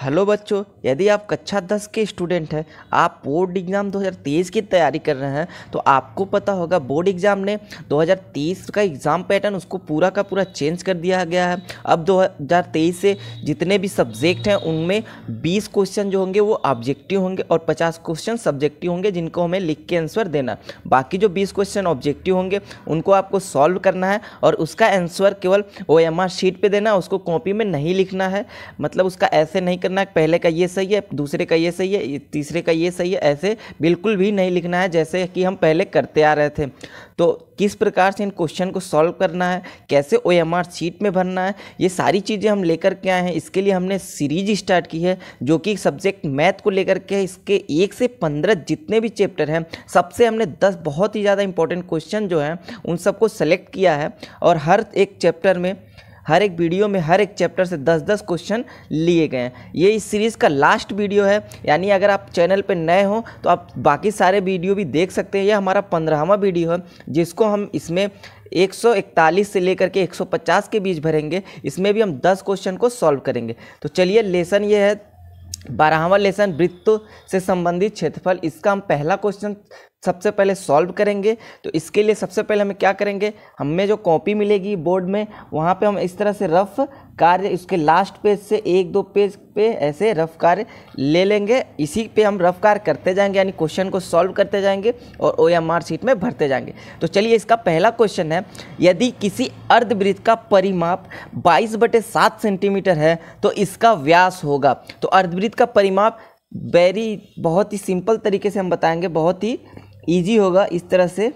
hello बच्चों यदि आप कक्षा दस के स्टूडेंट हैं आप बोर्ड एग्ज़ाम 2023 की तैयारी कर रहे हैं तो आपको पता होगा बोर्ड एग्ज़ाम ने 2023 का एग्ज़ाम पैटर्न उसको पूरा का पूरा चेंज कर दिया गया है अब 2023 से जितने भी सब्जेक्ट हैं उनमें 20 क्वेश्चन जो होंगे वो ऑब्जेक्टिव होंगे और 50 क्वेश्चन सब्जेक्टिव होंगे जिनको हमें लिख के आंसर देना बाकी जो बीस क्वेश्चन ऑब्जेक्टिव होंगे उनको आपको सॉल्व करना है और उसका आंसर केवल ओ शीट पर देना उसको कॉपी में नहीं लिखना है मतलब उसका ऐसे नहीं करना है पहले का ये सही है दूसरे का ये सही है तीसरे का ये सही है ऐसे बिल्कुल भी नहीं लिखना है जैसे कि हम पहले करते आ रहे थे तो किस प्रकार से इन क्वेश्चन को सॉल्व करना है कैसे ओ एम आर शीट में भरना है ये सारी चीज़ें हम लेकर के आए हैं इसके लिए हमने सीरीज स्टार्ट की है जो कि सब्जेक्ट मैथ को लेकर के इसके एक से पंद्रह जितने भी चैप्टर हैं सबसे हमने दस बहुत ही ज़्यादा इंपॉर्टेंट क्वेश्चन जो हैं उन सबको सेलेक्ट किया है और हर एक चैप्टर में हर एक वीडियो में हर एक चैप्टर से 10-10 क्वेश्चन लिए गए हैं ये इस सीरीज़ का लास्ट वीडियो है यानी अगर आप चैनल पर नए हों तो आप बाकी सारे वीडियो भी देख सकते हैं यह हमारा पंद्रहवा वीडियो है जिसको हम इसमें 141 से लेकर के 150 के बीच भरेंगे इसमें भी हम 10 क्वेश्चन को सॉल्व करेंगे तो चलिए लेसन ये है बारहवा लेसन वृत्त से संबंधित क्षेत्रफल इसका हम पहला क्वेश्चन सबसे पहले सॉल्व करेंगे तो इसके लिए सबसे पहले हमें क्या करेंगे हमें जो कॉपी मिलेगी बोर्ड में वहाँ पे हम इस तरह से रफ़ कार्य उसके लास्ट पेज से एक दो पेज पे ऐसे रफ़ कार्य ले लेंगे इसी पे हम रफ़ कार्य करते जाएंगे यानी क्वेश्चन को सॉल्व करते जाएंगे और ओ या मार्कशीट में भरते जाएंगे तो चलिए इसका पहला क्वेश्चन है यदि किसी अर्धवृत्त का परिमाप बाईस बटे सात सेंटीमीटर है तो इसका व्यास होगा तो अर्धवृत्त का परिमाप वेरी बहुत ही सिंपल तरीके से हम बताएंगे बहुत ही ईजी होगा इस तरह से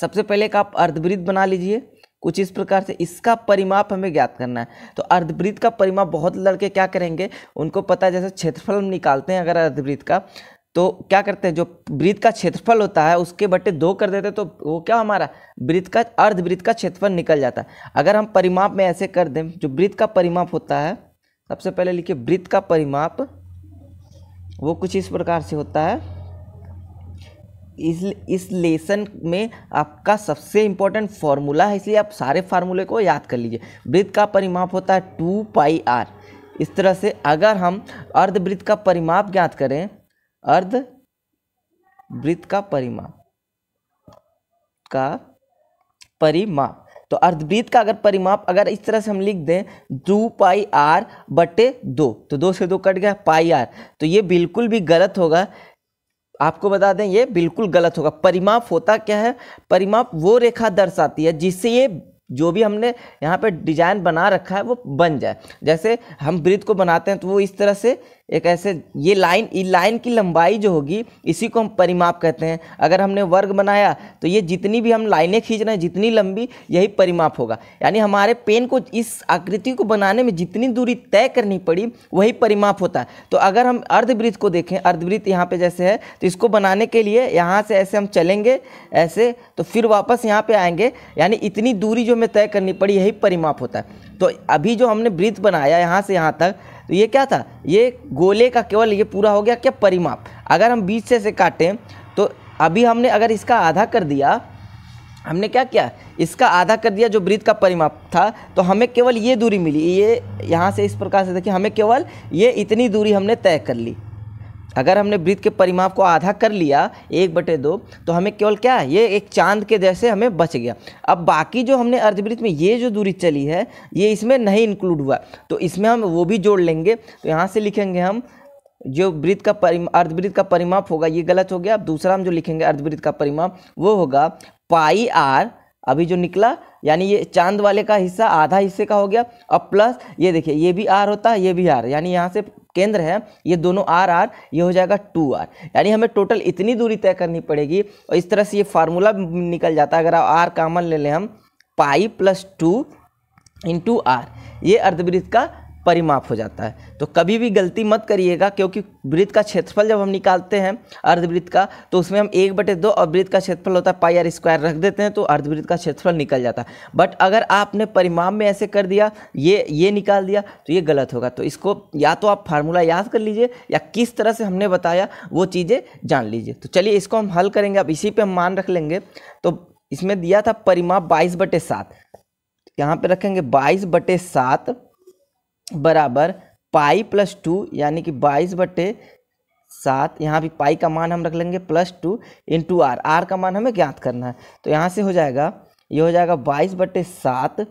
सबसे पहले एक आप अर्धवृत्त बना लीजिए कुछ इस प्रकार से इसका परिमाप हमें ज्ञात करना है तो अर्धवृत्त का परिमाप बहुत लड़के क्या करेंगे उनको पता है जैसे क्षेत्रफल हम निकालते हैं अगर अर्धवृत्त का तो क्या करते हैं जो वृत्त का क्षेत्रफल होता है उसके बटे दो कर देते हैं तो वो क्या हमारा वृत्त का अर्धवृत्त का क्षेत्रफल निकल जाता है अगर हम परिमाप में ऐसे कर दें जो वृत्त का परिमाप होता है सबसे पहले लिखिए वृत्त का परिमाप वो कुछ इस प्रकार से होता है इस इस लेसन में आपका सबसे इम्पोर्टेंट फार्मूला है इसलिए आप सारे फार्मूले को याद कर लीजिए वृत्त का परिमाप होता है टू पाई आर इस तरह से अगर हम अर्धवृत्त का परिमाप ज्ञात करें अर्ध वृत्त का परिमाप का परिमाप तो अर्धवृत्त का अगर परिमाप अगर इस तरह से हम लिख दें टू पाई आर बटे दो तो दो से दो कट गया पाई आर तो ये बिल्कुल भी गलत होगा आपको बता दें ये बिल्कुल गलत होगा परिमाप होता क्या है परिमाप वो रेखा दर्शाती है जिससे ये जो भी हमने यहाँ पे डिजाइन बना रखा है वो बन जाए जैसे हम वृत्त को बनाते हैं तो वो इस तरह से एक ऐसे ये लाइन लाइन की लंबाई जो होगी इसी को हम परिमाप कहते हैं अगर हमने वर्ग बनाया तो ये जितनी भी हम लाइनें खींच रहे हैं जितनी लंबी यही परिमाप होगा यानी हमारे पेन को इस आकृति को बनाने में जितनी दूरी तय करनी पड़ी वही परिमाप होता है तो अगर हम अर्धवृत्त को देखें अर्धवृत्त यहाँ पर जैसे है तो इसको बनाने के लिए यहाँ से ऐसे हम चलेंगे ऐसे तो फिर वापस यहाँ पर आएंगे यानी इतनी दूरी जो हमें तय करनी पड़ी यही परिमाप होता है तो अभी जो हमने वृत्त बनाया यहाँ से यहाँ तक तो ये क्या था ये गोले का केवल ये पूरा हो गया क्या परिमाप अगर हम बीच से इसे काटें तो अभी हमने अगर इसका आधा कर दिया हमने क्या किया इसका आधा कर दिया जो वृत्त का परिमाप था तो हमें केवल ये दूरी मिली ये यहाँ से इस प्रकार से देखिए हमें केवल ये इतनी दूरी हमने तय कर ली अगर हमने वृत्त के परिमाप को आधा कर लिया एक बटे दो तो हमें केवल क्या है ये एक चांद के जैसे हमें बच गया अब बाकी जो हमने अर्धवृत्त में ये जो दूरी चली है ये इसमें नहीं इंक्लूड हुआ तो इसमें हम वो भी जोड़ लेंगे तो यहाँ से लिखेंगे हम जो वृत्त का परि अर्धवृत्त का परिमाप होगा ये गलत हो गया अब दूसरा हम जो लिखेंगे अर्धवृत्त का परिमाप वो होगा पाई आर अभी जो निकला यानी ये चांद वाले का हिस्सा आधा हिस्से का हो गया अब प्लस ये देखिए ये भी आर होता है ये भी आर यानी यहाँ से केंद्र है ये दोनों आर आर ये हो जाएगा टू आर यानी हमें टोटल इतनी दूरी तय करनी पड़ेगी और इस तरह से ये फार्मूला निकल जाता है अगर आप आर कामन ले लें हम pi plus two into R ये अर्धवृत्त का परिमाप हो जाता है तो कभी भी गलती मत करिएगा क्योंकि वृत्त का क्षेत्रफल जब हम निकालते हैं अर्धवृत्त का तो उसमें हम एक बटे दो और वृत्त का क्षेत्रफल होता है पाई आर स्क्वायर रख देते हैं तो अर्धवृत्त का क्षेत्रफल निकल जाता है बट अगर आपने परिमाप में ऐसे कर दिया ये ये निकाल दिया तो ये गलत होगा तो इसको या तो आप फार्मूला याद कर लीजिए या किस तरह से हमने बताया वो चीज़ें जान लीजिए तो चलिए इसको हम हल करेंगे अब इसी पर हम मान रख लेंगे तो इसमें दिया था परिमाप बाईस बटे सात यहाँ पर रखेंगे बाईस बटे सात बराबर पाई प्लस टू यानी कि बाईस बटे सात यहाँ भी पाई का मान हम रख लेंगे plus two into R R का मान हमें ज्ञात करना है तो यहाँ से हो जाएगा ये हो जाएगा बाईस बटे सात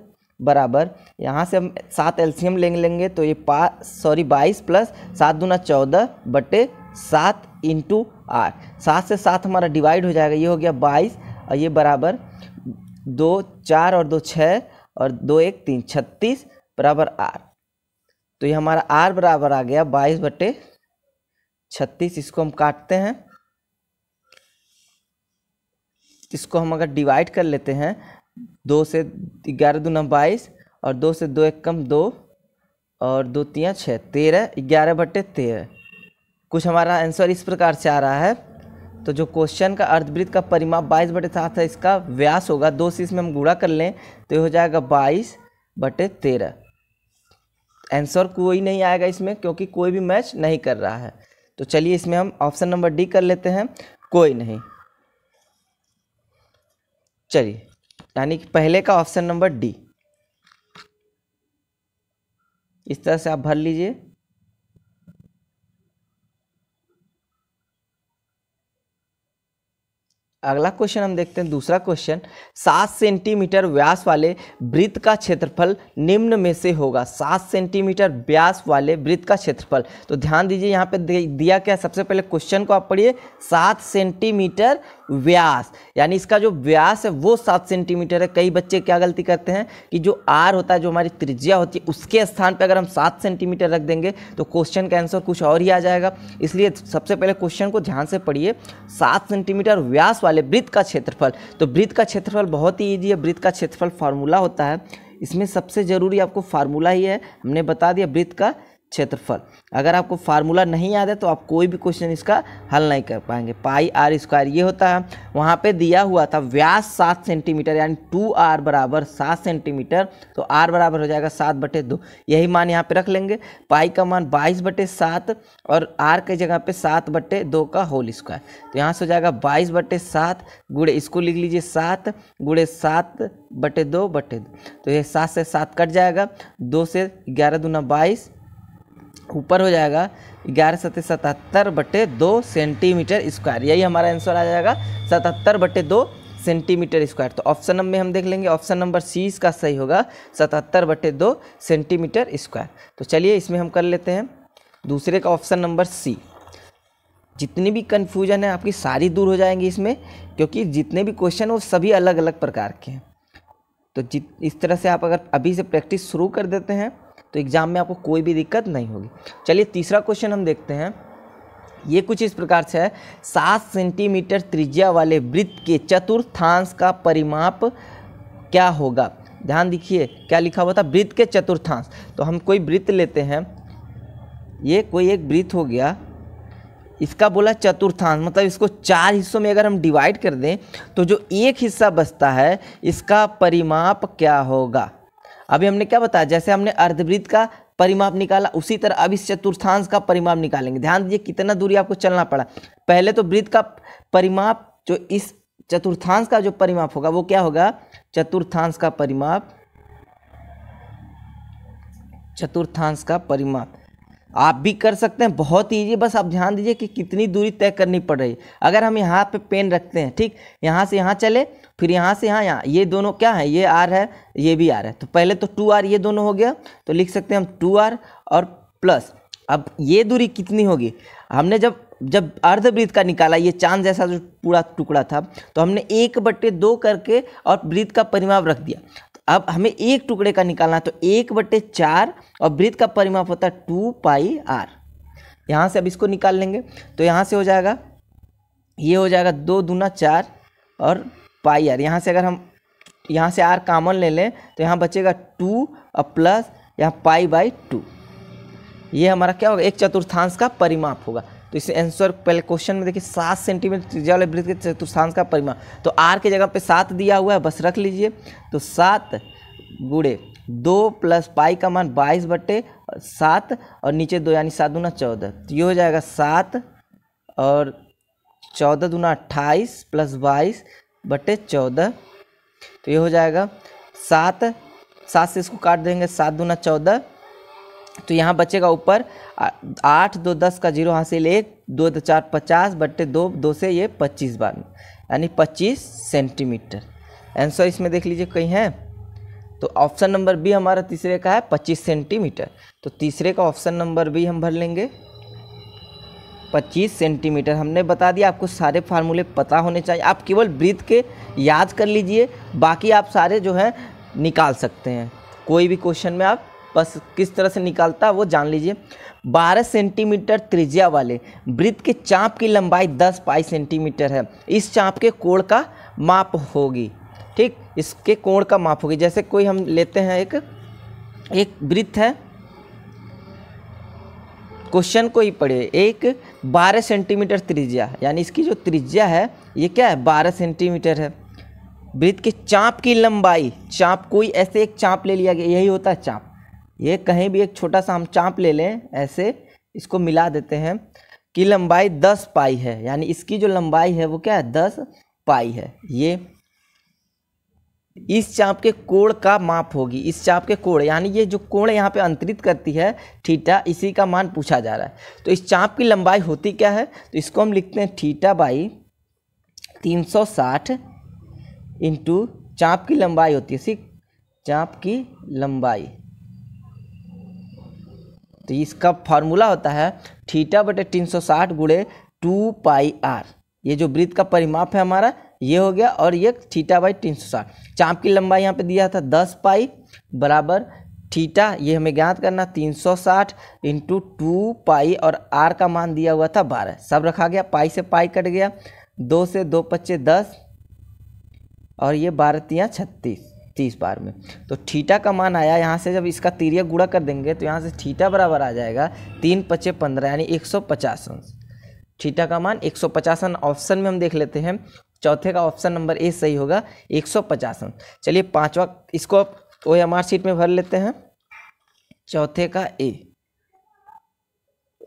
बराबर यहाँ से हम सात एलसीएम लेंगे लेंगे तो ये पा सॉरी बाईस प्लस सात दूना चौदह बटे सात इंटू आर सात से सात हमारा डिवाइड हो जाएगा ये हो गया बाईस और ये बराबर दो चार और दो छः और दो एक तीन छत्तीस बराबर आर तो ये हमारा आर बराबर आ गया बाईस बटे छत्तीस इसको हम काटते हैं इसको हम अगर डिवाइड कर लेते हैं दो से ग्यारह दूना बाईस और दो से दो एक कम दो और दो तिया छः तेरह ग्यारह बटे तेरह कुछ हमारा आंसर इस प्रकार से आ रहा है तो जो क्वेश्चन का अर्धवृत्त का परिमाप बाईस बटे सात है इसका व्यास होगा दो से इसमें हम गुड़ा कर लें तो ये हो जाएगा बाईस बटे तेरह आंसर कोई नहीं आएगा इसमें क्योंकि कोई भी मैच नहीं कर रहा है तो चलिए इसमें हम ऑप्शन नंबर डी कर लेते हैं कोई नहीं चलिए यानी कि पहले का ऑप्शन नंबर डी इस तरह से आप भर लीजिए अगला क्वेश्चन हम देखते हैं दूसरा क्वेश्चन सात सेंटीमीटर व्यास वाले वृत्त का क्षेत्रफल निम्न में से होगा सात सेंटीमीटर व्यास वाले वृत्त का क्षेत्रफल तो ध्यान दीजिए यहाँ पे दिया क्या सबसे पहले क्वेश्चन को आप पढ़िए सात सेंटीमीटर व्यास यानी इसका जो व्यास है वो सात सेंटीमीटर है कई बच्चे क्या गलती करते हैं कि जो आर होता है जो हमारी त्रिज्या होती है उसके स्थान पर अगर हम सात सेंटीमीटर रख देंगे तो क्वेश्चन का आंसर कुछ और ही आ जाएगा इसलिए सबसे पहले क्वेश्चन को ध्यान से पढ़िए सात सेंटीमीटर व्यास वाले वृत्त का क्षेत्रफल तो वृत्त का क्षेत्रफल बहुत ही ईजी है वृत्त का क्षेत्रफल फार्मूला होता है इसमें सबसे ज़रूरी आपको फार्मूला ही है हमने बता दिया वृत्त का क्षेत्रफल अगर आपको फार्मूला नहीं याद है तो आप कोई भी क्वेश्चन इसका हल नहीं कर पाएंगे पाई आर स्क्वायर ये होता है वहाँ पे दिया हुआ था व्यास सात सेंटीमीटर यानी टू आर बराबर सात सेंटीमीटर तो आर बराबर हो जाएगा सात बटे दो यही मान यहाँ पे रख लेंगे पाई का मान बाईस बटे सात और आर के जगह पे सात बटे दो का होल स्क्वायर तो यहाँ से हो जाएगा बाईस बटे सात गुड़े इसको लिख लीजिए सात गुड़े सात बटे दो बटे दो तो ये सात से सात कट जाएगा दो से ग्यारह दूना बाईस ऊपर हो जाएगा ग्यारह सत्य सतहत्तर बटे दो सेंटीमीटर स्क्वायर यही हमारा आंसर आ जाएगा सतहत्तर बटे दो सेंटीमीटर स्क्वायर तो ऑप्शन नंबर में हम देख लेंगे ऑप्शन नंबर सी इसका सही होगा सतहत्तर बटे दो सेंटीमीटर स्क्वायर तो चलिए इसमें हम कर लेते हैं दूसरे का ऑप्शन नंबर सी जितनी भी कन्फ्यूजन है आपकी सारी दूर हो जाएंगी इसमें क्योंकि जितने भी क्वेश्चन वो सभी अलग अलग प्रकार के हैं तो जित इस तरह से आप अगर अभी से प्रैक्टिस शुरू कर देते हैं तो एग्ज़ाम में आपको कोई भी दिक्कत नहीं होगी चलिए तीसरा क्वेश्चन हम देखते हैं ये कुछ इस प्रकार से है सात सेंटीमीटर त्रिज्या वाले वृत्त के चतुर्थांश का परिमाप क्या होगा ध्यान दीखिए क्या लिखा हुआ था वृत्त के चतुर्थांश तो हम कोई वृत्त लेते हैं ये कोई एक वृत्त हो गया इसका बोला चतुर्थांश मतलब इसको चार हिस्सों में अगर हम डिवाइड कर दें तो जो एक हिस्सा बचता है इसका परिमाप क्या होगा अभी हमने क्या बताया जैसे हमने अर्धवृत्त का परिमाप निकाला उसी तरह अब इस चतुर्थांश का परिमाप निकालेंगे ध्यान दीजिए कितना दूरी आपको चलना पड़ा पहले तो वृत्त का परिमाप जो इस चतुर्थांश का जो परिमाप होगा वो क्या होगा चतुर्थांश का परिमाप चतुर्थांश का परिमाप आप भी कर सकते हैं बहुत ईजी बस आप ध्यान दीजिए कि कितनी दूरी तय करनी पड़ रही है अगर हम यहाँ पे पेन रखते हैं ठीक यहाँ से यहाँ चले फिर यहाँ से यहाँ यहाँ ये दोनों क्या है ये आर है ये भी आर है तो पहले तो टू आर ये दोनों हो गया तो लिख सकते हैं हम टू आर और प्लस अब ये दूरी कितनी होगी हमने जब जब अर्धवृत्त का निकाला ये चांद जैसा जो पूरा टुकड़ा था तो हमने एक बट्टे दो करके और वृत्त का परिमाप रख दिया अब हमें एक टुकड़े का निकालना तो एक बटे चार और वृत्त का परिमाप होता है टू पाई आर यहाँ से अब इसको निकाल लेंगे तो यहाँ से हो जाएगा ये हो जाएगा दो दूना चार और पाई आर यहाँ से अगर हम यहाँ से आर कामन ले लें तो यहाँ बचेगा टू और प्लस यहाँ पाई बाई टू ये हमारा क्या होगा एक चतुर्थांश का परिमाप होगा तो इसे आंसर पहले क्वेश्चन में देखिए सात सेंटीमीटर त्रिज्या वाले वृत्त के चतुर्थांश का परिमाण तो आर के जगह पे सात दिया हुआ है बस रख लीजिए तो सात गुड़े दो प्लस पाई का मान बाईस बटे सात और नीचे दो यानी सात दूना चौदह तो ये हो जाएगा सात और चौदह दूना अट्ठाईस प्लस बाईस बटे चौदह तो ये हो जाएगा सात सात से इसको काट देंगे सात दूना चौदह तो यहाँ बचेगा ऊपर आठ दो दस का जीरो हासिल एक दो दो चार पचास बट्टे दो दो से ये पच्चीस बार यानी पच्चीस सेंटीमीटर आंसर इसमें देख लीजिए कहीं है तो ऑप्शन नंबर बी हमारा तीसरे का है पच्चीस सेंटीमीटर तो तीसरे का ऑप्शन नंबर बी हम भर लेंगे पच्चीस सेंटीमीटर हमने बता दिया आपको सारे फार्मूले पता होने चाहिए आप केवल ब्रीथ के याद कर लीजिए बाकी आप सारे जो हैं निकाल सकते हैं कोई भी क्वेश्चन में आप बस किस तरह से निकालता है वो जान लीजिए 12 सेंटीमीटर त्रिज्या वाले वृत्त के चाप की लंबाई 10 पाई सेंटीमीटर है इस चाप के कोण का माप होगी ठीक इसके कोण का माप होगी जैसे कोई हम लेते हैं एक एक वृत्त है क्वेश्चन को ही पढ़े एक 12 सेंटीमीटर त्रिज्या यानी इसकी जो त्रिज्या है ये क्या है बारह सेंटीमीटर है वृत्त के चाप की लंबाई चाप कोई ऐसे एक चाप ले लिया गया यही होता है चाप ये कहीं भी एक छोटा सा हम चाँप ले लें ऐसे इसको मिला देते हैं कि लंबाई दस पाई है यानी इसकी जो लंबाई है वो क्या है दस पाई है ये इस चाप के कोण का माप होगी इस चाप के कोण यानी ये जो कोण यहाँ पे अंतरित करती है ठीटा इसी का मान पूछा जा रहा है तो इस चाप की लंबाई होती क्या है तो इसको हम लिखते हैं ठीटा बाई 360 सौ साठ इंटू चाप की लंबाई होती है सी चाप की लंबाई तो इसका फार्मूला होता है थीटा बटे तीन सौ साठ गुड़े टू पाई आर ये जो वृत्त का परिमाप है हमारा ये हो गया और ये थीटा बाई तीन सौ साठ चाँप की लंबाई यहाँ पे दिया था दस पाई बराबर थीटा ये हमें ज्ञात करना तीन सौ साठ इंटू टू पाई और आर का मान दिया हुआ था बारह सब रखा गया पाई से पाई कट गया दो से दो पच्चे दस और ये बारह तियाँ छत्तीस तीस बार में तो ठीटा का मान आया यहाँ से जब इसका तिरिया गुड़ा कर देंगे तो यहाँ से ठीटा बराबर आ जाएगा तीन पचे पंद्रह यानी एक सौ पचास अंश ठीटा का मान एक सौ पचास ऑप्शन में हम देख लेते हैं चौथे का ऑप्शन नंबर ए सही होगा एक सौ पचास अंश चलिए पाँचवा इसको ओ एम आर सीट में भर लेते हैं चौथे का A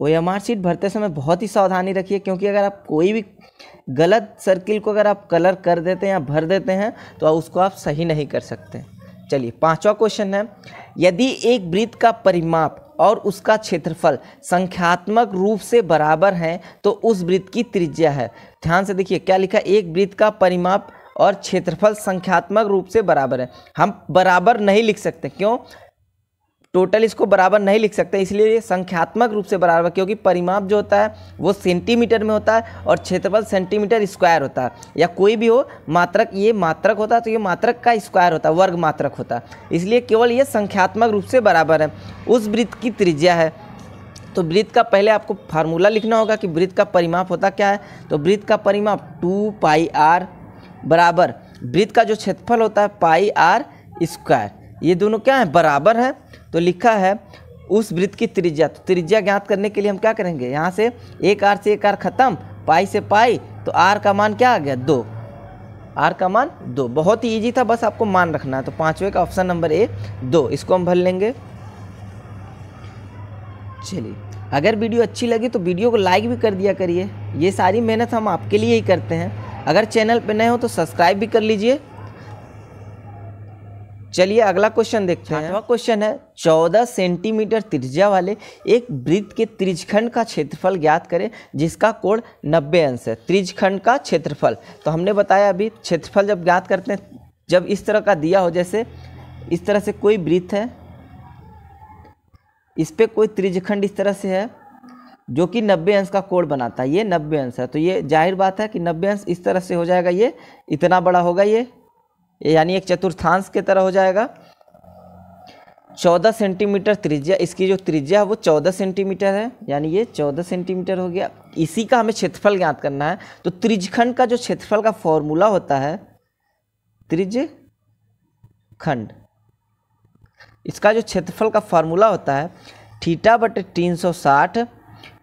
O M R sheet भरते समय बहुत ही सावधानी रखिए क्योंकि अगर आप कोई भी गलत सर्किल को अगर आप कलर कर देते हैं या भर देते हैं तो उसको आप सही नहीं कर सकते चलिए पांचवा क्वेश्चन है यदि एक वृत्त का परिमाप और उसका क्षेत्रफल संख्यात्मक रूप से बराबर हैं तो उस वृत्त की त्रिज्या है ध्यान से देखिए क्या लिखा एक वृत्त का परिमाप और क्षेत्रफल संख्यात्मक रूप से बराबर है हम बराबर नहीं लिख सकते क्यों टोटल इसको बराबर नहीं लिख सकते इसलिए ये संख्यात्मक रूप से बराबर क्योंकि परिमाप जो होता है वो सेंटीमीटर में होता है और क्षेत्रफल सेंटीमीटर स्क्वायर होता है या कोई भी हो मात्रक ये मात्रक होता है तो ये मात्रक का स्क्वायर होता है वर्ग मात्रक होता है इसलिए केवल ये संख्यात्मक रूप से बराबर है उस वृत्त की त्रिज्या है तो वृत्त का पहले आपको फार्मूला लिखना होगा कि वृत्त का परिमाप होता क्या है तो वृत्त का परिमाप टू पाई आर बराबर वृत्त का जो क्षेत्रफल होता है पाई आर स्क्वायर ये दोनों क्या है बराबर है तो लिखा है उस वृत्त की त्रिज्या तो त्रिज्या ज्ञात करने के लिए हम क्या करेंगे यहाँ से एक आर से एक आर खत्म पाई से पाई तो आर का मान क्या आ गया दो आर का मान दो बहुत ही ईजी था बस आपको मान रखना है तो पाँचवें का ऑप्शन नंबर ए दो इसको हम भर लेंगे चलिए अगर वीडियो अच्छी लगी तो वीडियो को लाइक भी कर दिया करिए ये सारी मेहनत हम आपके लिए ही करते हैं अगर चैनल पर नए हो तो सब्सक्राइब भी कर लीजिए चलिए अगला क्वेश्चन देखते हैं अगला क्वेश्चन है चौदह सेंटीमीटर त्रिज्या वाले एक वृत्त के त्रिजखंड का क्षेत्रफल ज्ञात करें जिसका कोण नब्बे अंश है त्रिजखंड का क्षेत्रफल तो हमने बताया अभी क्षेत्रफल जब ज्ञात करते हैं जब इस तरह का दिया हो जैसे इस तरह से कोई वृत्त है इस पर कोई त्रिजखंड इस तरह से है जो कि नब्बे अंश का कोण बनाता है ये नब्बे अंश है तो ये जाहिर बात है कि नब्बे अंश इस तरह से हो जाएगा ये इतना बड़ा होगा ये यानी एक चतुर्थांश के तरह हो जाएगा चौदह सेंटीमीटर त्रिज्या इसकी जो त्रिज्या है वो चौदह सेंटीमीटर है यानी ये चौदह सेंटीमीटर हो गया इसी का हमें क्षेत्रफल ज्ञात करना है तो त्रिजखंड का जो क्षेत्रफल का फॉर्मूला होता है त्रिज खंड इसका जो क्षेत्रफल का फॉर्मूला होता है थीटा बटे तीन सौ साठ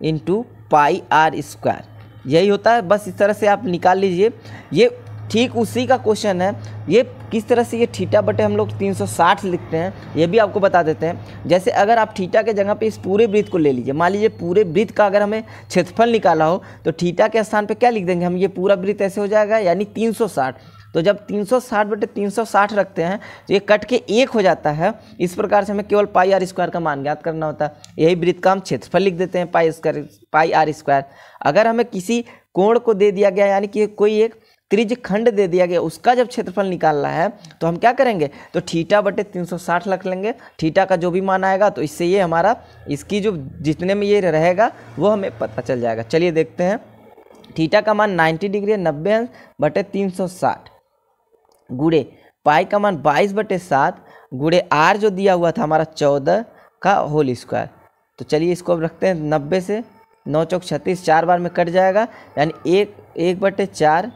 इंटू पाई आर स्क्वायर यही होता है बस इस तरह से आप निकाल लीजिए ये ठीक उसी का क्वेश्चन है ये किस तरह से ये ठीटा बटे हम लोग 360 लिखते हैं ये भी आपको बता देते हैं जैसे अगर आप ठीटा के जगह पे इस पूरे वृत्त को ले लीजिए मान लीजिए पूरे वृत्त का अगर हमें क्षेत्रफल निकाला हो तो ठीटा के स्थान पे क्या लिख देंगे हम ये पूरा वृत्त ऐसे हो जाएगा यानी 360 तो जब 360 बटे तीन रखते हैं तो ये कट के एक हो जाता है इस प्रकार से हमें केवल पाई आर स्क्वायर का मान ज्ञात करना होता है यही वृत्त का हम क्षेत्रफल लिख देते हैं pi square pi R square अगर हमें किसी कोण को दे दिया गया यानी कि कोई एक त्रिज खंड दे दिया गया उसका जब क्षेत्रफल निकालना है तो हम क्या करेंगे तो ठीटा बटे 360 रख लेंगे ठीटा का जो भी मान आएगा तो इससे ये हमारा इसकी जो जितने में ये रहेगा वो हमें पता चल जाएगा चलिए देखते हैं ठीटा का मान 90 डिग्री है नब्बे अंश बटे तीन सौ साठ गुड़े पाई का मान बाईस बटे सात गुड़े आर जो दिया हुआ था हमारा चौदह का होल स्क्वायर तो चलिए इसको अब रखते हैं नब्बे से नौ चौक छत्तीस चार बार में कट जाएगा यानी एक एक बटे चार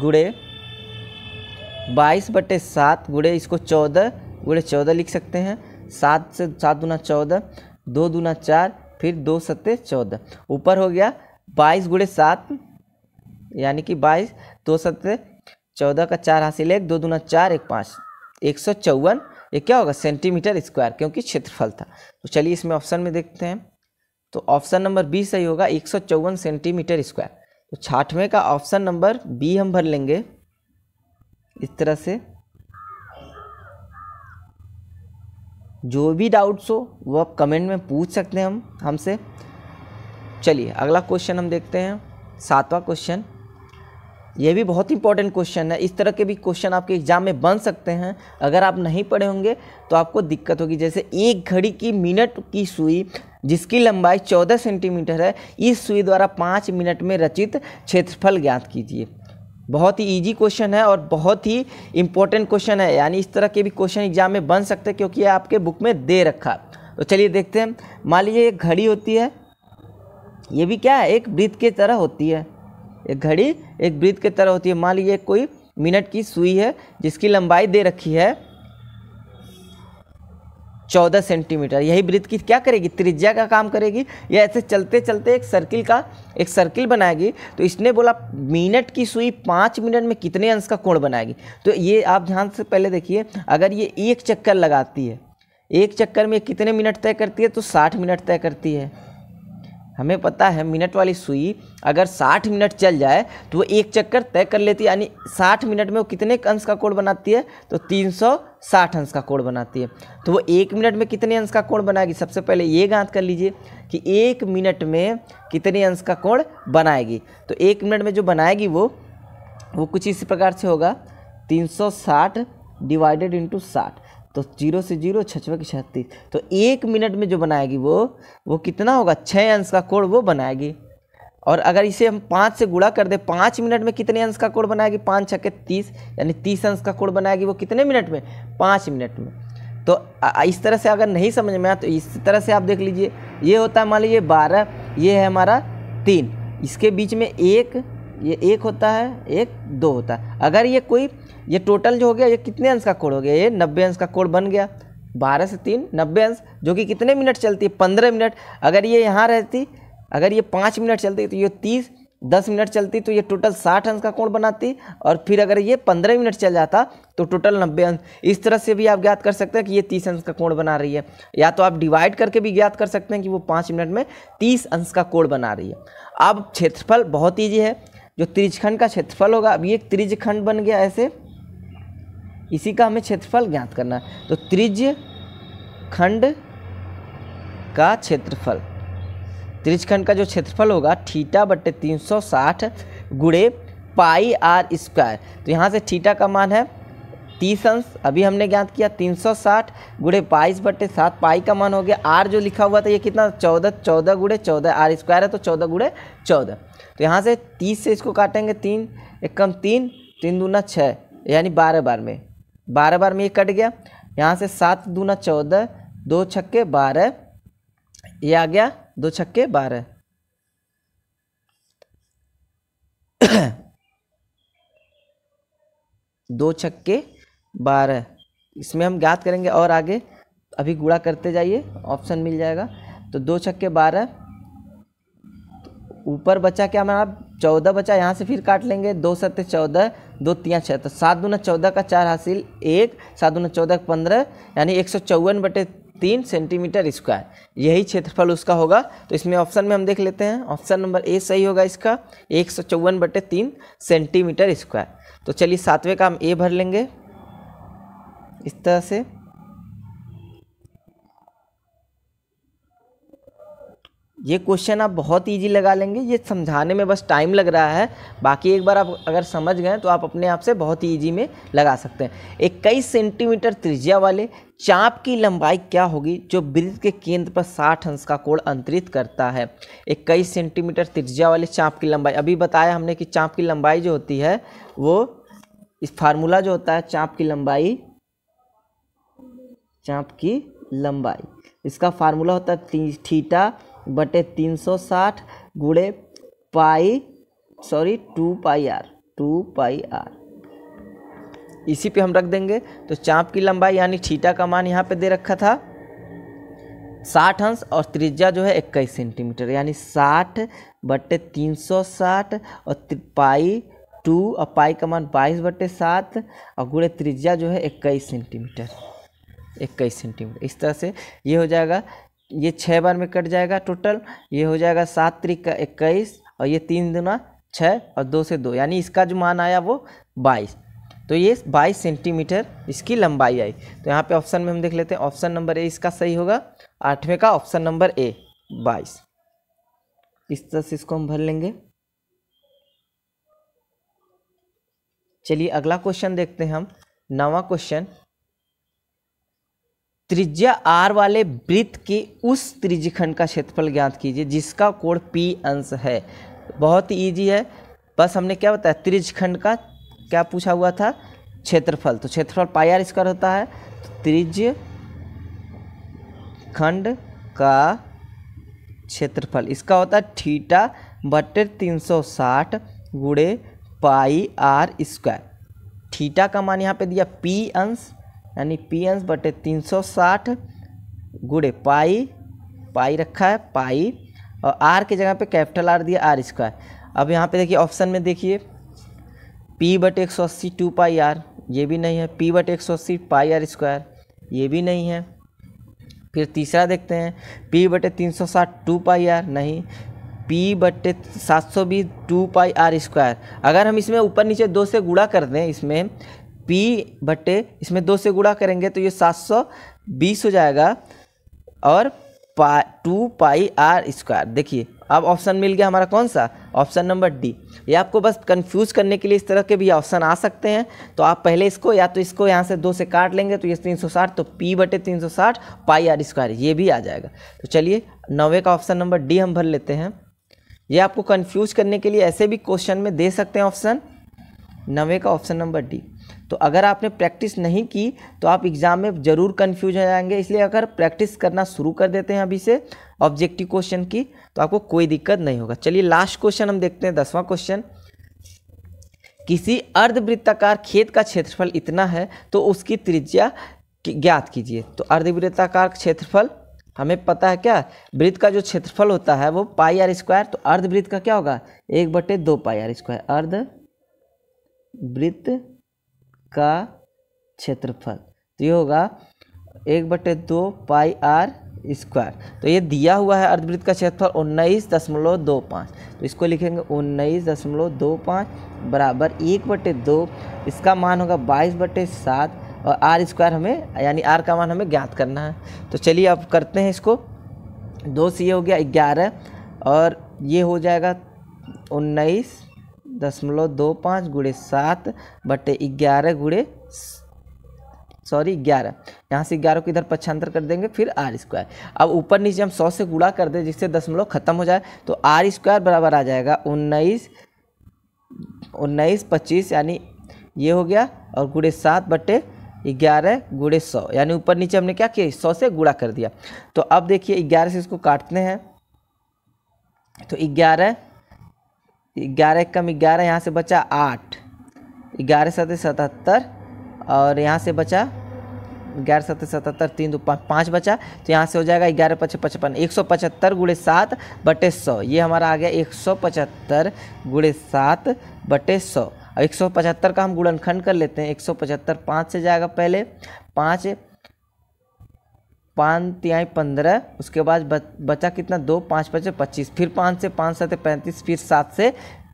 गुड़े बाईस बटे सात गुड़े इसको चौदह गुड़े चौदह लिख सकते हैं सात से सात दूना चौदह दो दूना चार फिर दो सत्ते चौदह ऊपर हो गया बाईस गुड़े सात यानी कि बाईस दो सत्ते चौदह का चार हासिल एक दो दूना चार एक पाँच एक सौ चौवन ये क्या होगा सेंटीमीटर स्क्वायर क्योंकि क्षेत्रफल था तो चलिए इसमें ऑप्शन में देखते हैं तो ऑप्शन नंबर बी सही होगा एक सौ चौवन सेंटीमीटर स्क्वायर तो छाठवें का ऑप्शन नंबर बी हम भर लेंगे इस तरह से जो भी डाउट्स हो वो आप कमेंट में पूछ सकते हैं हम हमसे चलिए अगला क्वेश्चन हम देखते हैं सातवां क्वेश्चन ये भी बहुत इंपॉर्टेंट क्वेश्चन है इस तरह के भी क्वेश्चन आपके एग्जाम में बन सकते हैं अगर आप नहीं पढ़े होंगे तो आपको दिक्कत होगी जैसे एक घड़ी की मिनट की सुई जिसकी लंबाई 14 सेंटीमीटर है इस सुई द्वारा पाँच मिनट में रचित क्षेत्रफल ज्ञात कीजिए बहुत ही इजी क्वेश्चन है और बहुत ही इम्पोर्टेंट क्वेश्चन है यानी इस तरह के भी क्वेश्चन एग्जाम में बन सकते हैं क्योंकि ये आपके बुक में दे रखा तो चलिए देखते हैं मान लीजिए एक घड़ी होती है ये भी क्या है एक वृत्त की तरह होती है एक घड़ी एक वृत्त की तरह होती है मान लीजिए कोई मिनट की सुई है जिसकी लंबाई दे रखी है चौदह सेंटीमीटर यही वृत्त की क्या करेगी त्रिज्या का काम करेगी या ऐसे चलते चलते एक सर्किल का एक सर्किल बनाएगी तो इसने बोला मिनट की सुई पाँच मिनट में कितने अंश का कोण बनाएगी तो ये आप ध्यान से पहले देखिए अगर ये एक चक्कर लगाती है एक चक्कर में कितने मिनट तय करती है तो साठ मिनट तय करती है हमें पता है मिनट वाली सुई अगर 60 मिनट चल जाए तो वो एक चक्कर तय कर लेती है यानी 60 मिनट में वो कितने अंश का कोड बनाती है तो 360 अंश का कोड बनाती है तो वो एक मिनट में कितने अंश का कोड बनाएगी सबसे पहले ये गांत कर लीजिए कि एक मिनट में कितने अंश का कोड बनाएगी तो एक मिनट में जो बनाएगी वो वो कुछ इसी प्रकार से होगा तीन डिवाइडेड इंटू साठ तो जीरो से जीरो छछवा की छत्तीस तो एक मिनट में जो बनाएगी वो वो कितना होगा छः अंश का कोड वो बनाएगी और अगर इसे हम पाँच से गुड़ा कर दे पाँच मिनट में कितने अंश का कोड बनाएगी पाँच के तीस यानी तीस अंश का कोड बनाएगी वो कितने मिनट में पाँच मिनट में तो इस तरह से अगर नहीं समझ में आया तो इस तरह से आप देख लीजिए ये होता है मान लीजिए बारह ये है हमारा तीन इसके बीच में एक ये एक होता है एक दो होता है अगर ये कोई ये टोटल जो हो गया ये कितने अंश का कोड हो गया ये नब्बे अंश का कोड बन गया बारह से तीन नब्बे अंश जो कि कितने मिनट चलती है पंद्रह मिनट अगर ये यहाँ रहती अगर ये पाँच मिनट चलती तो ये तीस दस मिनट चलती तो ये टोटल साठ अंश का कोण बनाती और फिर अगर ये पंद्रह मिनट चल जाता तो टोटल नब्बे अंश इस तरह से भी आप ज्ञात कर सकते हैं कि ये तीस अंश का कोण बना रही है या तो आप डिवाइड करके भी ज्ञात कर सकते हैं कि वो पाँच मिनट में तीस अंश का कोण बना रही है अब क्षेत्रफल बहुत ईजी है जो त्रिजखंड का क्षेत्रफल होगा अब ये एक त्रिजखंड बन गया ऐसे इसी का हमें क्षेत्रफल ज्ञात करना है तो त्रिज खंड का क्षेत्रफल त्रिजखंड का जो क्षेत्रफल होगा ठीटा बट्टे तीन सौ साठ गुड़े पाई आर स्क्वायर तो यहाँ से ठीटा का मान है तीस अंश अभी हमने ज्ञात किया तीन सौ साठ गुड़े बाईस बट्टे सात पाई का मान हो गया आर जो लिखा हुआ था ये कितना चौदह चौदह गुड़े चौदह आर स्क्वायर है तो चौदह गुड़े चौदह तो यहाँ से तीस से इसको काटेंगे तीन एक कम तीन तीन दूना छः यानी बारह बार में बारह बार में ये कट गया यहाँ से सात दूना चौदह दो छक्के बारह ये आ गया दो छक्के बारह दो छक्के बारह इसमें हम ज्ञात करेंगे और आगे अभी गुड़ा करते जाइए ऑप्शन मिल जाएगा तो दो छक्के बारह ऊपर बचा क्या हमारा चौदह बचा यहाँ से फिर काट लेंगे दो सत्य चौदह दो तिया छः तो सात दूना चौदह का चार हासिल एक सात दूना चौदह का पंद्रह यानी एक सौ चौवन बटे तीन सेंटीमीटर स्क्वायर यही क्षेत्रफल उसका होगा तो इसमें ऑप्शन में हम देख लेते हैं ऑप्शन नंबर ए सही होगा इसका एक सौ चौवन बटे तीन सेंटीमीटर स्क्वायर तो चलिए सातवें का हम ए भर लेंगे इस तरह से ये क्वेश्चन आप बहुत ईजी लगा लेंगे ये समझाने में बस टाइम लग रहा है बाकी एक बार आप अगर समझ गए तो आप अपने आप से बहुत ईजी में लगा सकते हैं इक्कीस सेंटीमीटर त्रिज्या वाले चाप की लंबाई क्या होगी जो वृत्त के केंद्र पर 60 अंश का कोण अंतरित करता है इक्कीस सेंटीमीटर त्रिज्या वाले चाप की लंबाई अभी बताया हमने कि चाप की लंबाई जो होती है वो इस फार्मूला जो होता है चाप की लंबाई चाप की लंबाई इसका फार्मूला होता है थीटा बटे तीन सौ साठ गुड़े pi sorry two pi R two pi R इसी पे हम रख देंगे तो चाँप की लंबाई यानी ठीटा का मान यहाँ पे दे रखा था साठ अंश और त्रिज्या जो है इक्कीस सेंटीमीटर यानी साठ बटे तीन सौ साठ और पाई टू और पाई का मान बाईस बटे सात और गुड़े त्रिज्या जो है इक्कीस सेंटीमीटर इक्कीस सेंटीमीटर इस तरह से ये हो जाएगा ये छः बार में कट जाएगा टोटल ये हो जाएगा सात का इक्कीस और ये तीन दुना छः और दो से दो यानी इसका जो मान आया वो बाईस तो ये बाईस सेंटीमीटर इसकी लंबाई आई तो यहाँ पे ऑप्शन में हम देख लेते हैं ऑप्शन नंबर ए इसका सही होगा आठवें का ऑप्शन नंबर ए बाईस इस तरह से इसको हम भर लेंगे चलिए अगला क्वेश्चन देखते हैं हम नवा क्वेश्चन त्रिज्या आर वाले वृत्त के उस त्रिजखंड का क्षेत्रफल ज्ञात कीजिए जिसका कोण पी अंश है बहुत ही ईजी है बस हमने क्या बताया त्रिजखंड का क्या पूछा हुआ था क्षेत्रफल तो क्षेत्रफल पाई आर स्क्वायर होता है तो त्रिज खंड का क्षेत्रफल इसका होता है ठीटा बटे तीन सौ साठ गुड़े पाई आर स्क्वायर ठीटा का मान यहाँ पे दिया पी अंश यानी पी बटे तीन सौ साठ गुड़े पाई पाई रखा है पाई और आर के जगह पे कैपिटल आर दिया आर स्क्वायर अब यहाँ पे देखिए ऑप्शन में देखिए पी बट एक सौ अस्सी टू पाई आर ये भी नहीं है पी बट एक सौ अस्सी पाई आर स्क्वायर ये भी नहीं है फिर तीसरा देखते हैं पी बटे तीन सौ साठ टू पाई आर नहीं पी बटे सात सौ बीस टू पाई आर स्क्वायर अगर हम इसमें ऊपर नीचे दो से गुड़ा कर दें इसमें पी बटे इसमें दो से गुड़ा करेंगे तो ये सात सौ बीस हो जाएगा और पा टू पाई आर स्क्वायर देखिए अब ऑप्शन मिल गया हमारा कौन सा ऑप्शन नंबर डी ये आपको बस कंफ्यूज करने के लिए इस तरह के भी ऑप्शन आ सकते हैं तो आप पहले इसको या तो इसको यहाँ से दो से काट लेंगे तो ये तीन सौ साठ तो पी बटे तीन सौ साठ पाई आर स्क्वायर ये भी आ जाएगा तो चलिए नवे का ऑप्शन नंबर डी हम भर लेते हैं ये आपको कन्फ्यूज करने के लिए ऐसे भी क्वेश्चन में दे सकते हैं ऑप्शन नवे का ऑप्शन नंबर डी तो अगर आपने प्रैक्टिस नहीं की तो आप एग्ज़ाम में ज़रूर कन्फ्यूज हो जाएंगे इसलिए अगर प्रैक्टिस करना शुरू कर देते हैं अभी से ऑब्जेक्टिव क्वेश्चन की तो आपको कोई दिक्कत नहीं होगा चलिए लास्ट क्वेश्चन हम देखते हैं दसवां क्वेश्चन किसी अर्धवृत्ताकार खेत का क्षेत्रफल इतना है तो उसकी त्रिज्या ज्ञात कीजिए तो अर्धवृत्ताकार क्षेत्रफल हमें पता है क्या वृत्त का जो क्षेत्रफल होता है वो पाई आर स्क्वायर तो अर्धवृत्त का क्या होगा एक बटे दो पाई आर स्क्वायर अर्ध वृत्त का क्षेत्रफल तो ये होगा एक बटे दो पाई आर स्क्वायर तो ये दिया हुआ है अर्धवृत्त का क्षेत्रफल उन्नीस दशमलव दो पाँच तो इसको लिखेंगे उन्नीस दशमलव दो पाँच बराबर एक बटे दो इसका मान होगा बाईस बटे सात और आर स्क्वायर हमें यानी आर का मान हमें ज्ञात करना है तो चलिए अब करते हैं इसको दो से ये हो गया ग्यारह और ये हो जाएगा उन्नीस दशमलव दो पाँच गुड़े सात बटे ग्यारह गुड़े सॉरी ग्यारह यहाँ से ग्यारह को इधर पक्षांतर कर देंगे फिर आर स्क्वायर अब ऊपर नीचे हम सौ से गुड़ा कर दें जिससे दशमलव खत्म हो जाए तो आर स्क्वायर बराबर आ जाएगा उन्नीस उन्नीस पच्चीस यानी ये हो गया और गुड़े सात बटे ग्यारह गुड़े सौ यानी ऊपर नीचे हमने क्या किया सौ से गुड़ा कर दिया तो अब देखिए ग्यारह से इसको काटते हैं तो ग्यारह ग्यारह कम ग्यारह यहाँ से बचा आठ ग्यारह सत सतहत्तर और यहाँ से बचा ग्यारह सत सतहत्तर तीन दो पाँच बचा तो यहाँ से हो जाएगा ग्यारह पच पचपन एक सौ पचहत्तर गुड़े सात बटे सौ ये हमारा आ गया एक सौ पचहत्तर गुड़े सात बटे सौ एक सौ पचहत्तर का हम गुणनखंड कर लेते हैं एक सौ पचहत्तर पाँच से जाएगा पहले पाँच पाँच तिहाई पंद्रह उसके बाद बचा कितना दो पाँच पचे पच्चीस फिर पाँच से पाँच सात पैंतीस फिर सात से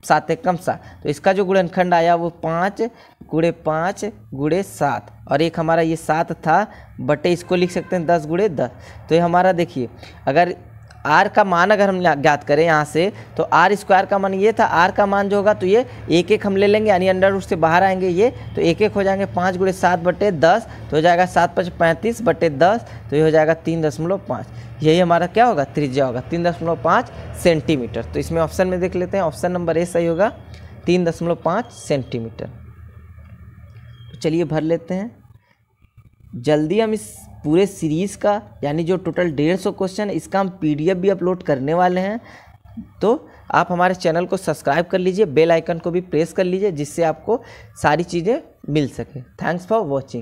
सात एक कम सात तो इसका जो गुणनखंड आया वो पाँच गुड़े पाँच गुड़े सात और एक हमारा ये सात था बटे इसको लिख सकते हैं दस गुड़े दस तो ये हमारा देखिए अगर आर का मान अगर हम ज्ञात करें यहाँ से तो आर स्क्वायर का मान ये था आर का मान जो होगा तो ये एक एक हम ले लेंगे यानी अंडर रूट से बाहर आएंगे ये तो एक एक हो जाएंगे पाँच गुड़े सात बटे दस तो हो जाएगा सात पाँच पैंतीस बटे दस तो ये हो जाएगा तीन दशमलव पाँच यही हमारा क्या होगा त्रिज्या होगा तीन दशमलव पाँच सेंटीमीटर तो इसमें ऑप्शन में देख लेते हैं ऑप्शन नंबर ए सही होगा तीन दशमलव पाँच सेंटीमीटर तो चलिए भर लेते हैं जल्दी हम इस पूरे सीरीज़ का यानी जो टोटल डेढ़ सौ क्वेश्चन इसका हम पी भी अपलोड करने वाले हैं तो आप हमारे चैनल को सब्सक्राइब कर लीजिए बेल आइकन को भी प्रेस कर लीजिए जिससे आपको सारी चीज़ें मिल सके थैंक्स फॉर वॉचिंग